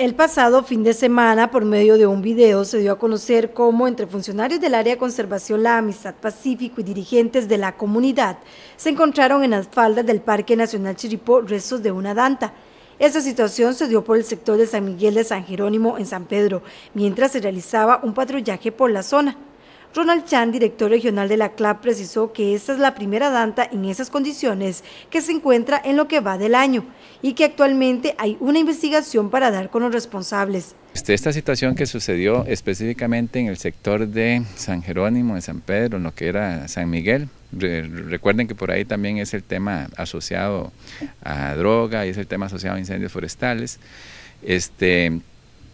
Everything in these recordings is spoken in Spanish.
El pasado fin de semana, por medio de un video, se dio a conocer cómo entre funcionarios del área de conservación La Amistad Pacífico y dirigentes de la comunidad se encontraron en las faldas del Parque Nacional Chiripó restos de una danta. Esta situación se dio por el sector de San Miguel de San Jerónimo en San Pedro, mientras se realizaba un patrullaje por la zona. Ronald Chan, director regional de la CLAP, precisó que esta es la primera danta en esas condiciones que se encuentra en lo que va del año y que actualmente hay una investigación para dar con los responsables. Este, esta situación que sucedió específicamente en el sector de San Jerónimo, de San Pedro, en lo que era San Miguel, Recuerden que por ahí también es el tema asociado a droga y es el tema asociado a incendios forestales. Este,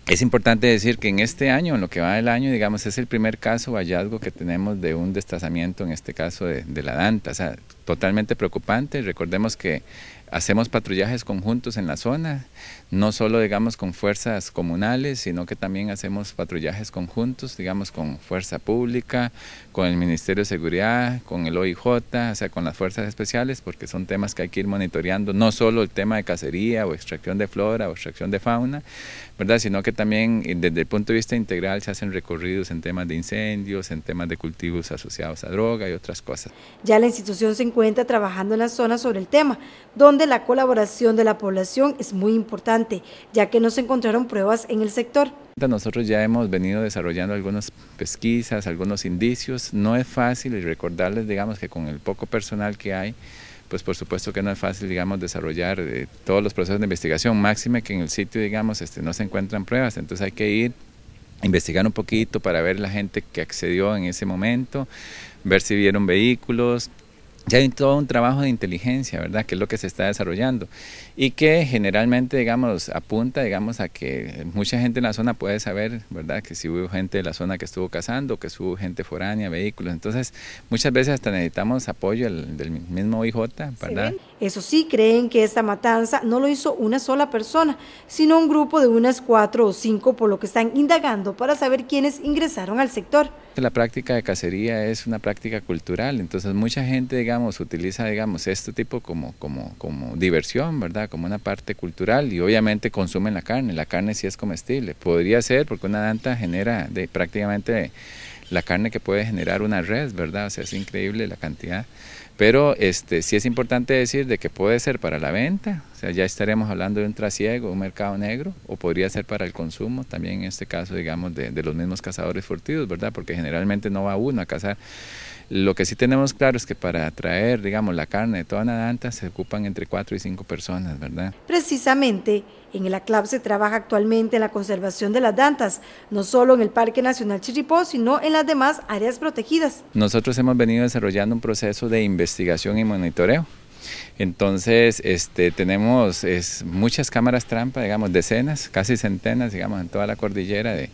es importante decir que en este año, en lo que va del año, digamos, es el primer caso o hallazgo que tenemos de un desplazamiento en este caso de, de la danta. O sea, totalmente preocupante. Recordemos que hacemos patrullajes conjuntos en la zona, no solo digamos con fuerzas comunales, sino que también hacemos patrullajes conjuntos, digamos con fuerza pública, con el Ministerio de Seguridad, con el OIJ, o sea, con las fuerzas especiales, porque son temas que hay que ir monitoreando, no solo el tema de cacería o extracción de flora o extracción de fauna, ¿verdad? Sino que también desde el punto de vista integral se hacen recorridos en temas de incendios, en temas de cultivos asociados a droga y otras cosas. Ya la institución se encuentra trabajando en la zona sobre el tema, de la colaboración de la población es muy importante, ya que no se encontraron pruebas en el sector. Nosotros ya hemos venido desarrollando algunas pesquisas, algunos indicios. No es fácil y recordarles, digamos, que con el poco personal que hay, pues por supuesto que no es fácil, digamos, desarrollar eh, todos los procesos de investigación, máxime que en el sitio, digamos, este, no se encuentran pruebas, entonces hay que ir investigar un poquito para ver la gente que accedió en ese momento, ver si vieron vehículos, ya hay todo un trabajo de inteligencia, ¿verdad? Que es lo que se está desarrollando y que generalmente, digamos, apunta, digamos, a que mucha gente en la zona puede saber, ¿verdad? Que si hubo gente de la zona que estuvo cazando, que hubo gente foránea, vehículos. Entonces, muchas veces hasta necesitamos apoyo del, mismo IJ, ¿verdad? Eso sí, creen que esta matanza no lo hizo una sola persona, sino un grupo de unas cuatro o cinco, por lo que están indagando para saber quiénes ingresaron al sector. La práctica de cacería es una práctica cultural, entonces mucha gente, digamos, utiliza, digamos, este tipo como, como, como diversión, ¿verdad? Como una parte cultural y obviamente consumen la carne, la carne sí es comestible, podría ser porque una danta genera de, prácticamente la carne que puede generar una red, ¿verdad? O sea, es increíble la cantidad. Pero este, sí es importante decir de que puede ser para la venta, o sea, ya estaremos hablando de un trasiego, un mercado negro, o podría ser para el consumo, también en este caso, digamos, de, los mismos cazadores furtivos, ¿verdad? Porque generalmente no va uno a cazar. Lo que sí tenemos claro es que para traer, digamos, la carne de toda danta se ocupan entre cuatro y cinco personas, ¿verdad? Precisamente, en el ACLAP se trabaja actualmente en la conservación de las dantas, no solo en el Parque Nacional Chirripó, sino en las demás áreas protegidas. Nosotros hemos venido desarrollando un proceso de investigación y monitoreo entonces, este, tenemos muchas cámaras trampa, digamos, decenas, casi centenas, digamos, en toda la cordillera de,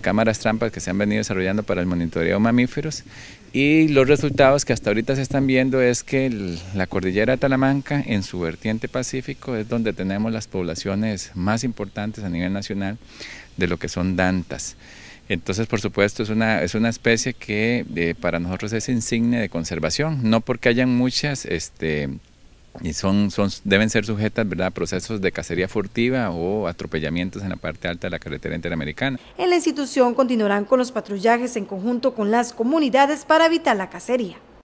cámaras trampas que se han venido desarrollando para el monitoreo de mamíferos y los resultados que hasta ahorita se están viendo es que la cordillera de Talamanca en su vertiente pacífico es donde tenemos las poblaciones más importantes a nivel nacional de lo que son dantas. Entonces, por supuesto, es una, especie que eh, para nosotros es insigne de conservación, no porque hayan muchas, este, y son, deben ser sujetas ¿verdad? a procesos de cacería furtiva o atropellamientos en la parte alta de la carretera interamericana. En la institución continuarán con los patrullajes en conjunto con las comunidades para evitar la cacería.